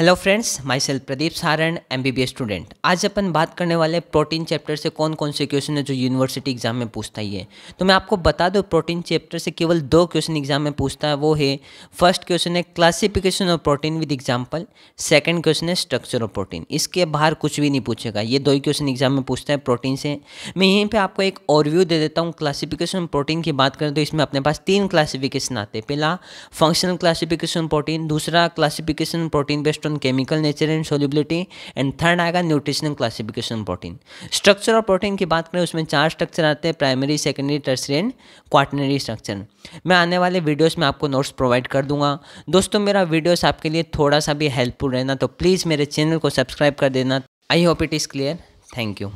hello friends my self Pradeep Saran M B B student आज अपन बात करने वाले प्रोटीन चैप्टर से कौन कौन से क्वेश्चन है जो यूनिवर्सिटी एग्जाम में पूछता ही है तो मैं आपको बता दूँ प्रोटीन चैप्टर से केवल दो क्वेश्चन एग्जाम में पूछता है वो है फर्स्ट क्वेश्चन है classification of protein with example second question है स्ट्रक्चर ऑफ प्रोटीन इसके बाहर कुछ भी नहीं पूछेगा ये दो ही क्वेश्चन एग्जाम में पूछता है प्रोटीन से मैं यहीं पर आपको एक ओवरव्यू दे देता हूँ क्लासिफिकेशन प्रोटीन की बात करें तो इसमें अपने पास तीन क्लासिफिकेशन आते हैं पहला फंक्शनल क्लासिफिकेशन प्रोटीन दूसरा classification protein based on chemical nature and solubility and third आएगा nutritional classification protein structure of protein की बात करें उसमें चार स्ट्रक्चर आते हैं primary secondary tertiary and quaternary structure मैं आने वाले वीडियोज़ में आपको नोट्स प्रोवाइड कर दूंगा दोस्तों मेरा वीडियोज़ आपके लिए थोड़ा सा भी हेल्पफुल रहना तो प्लीज़ मेरे चैनल को सब्सक्राइब कर देना I hope it is clear thank you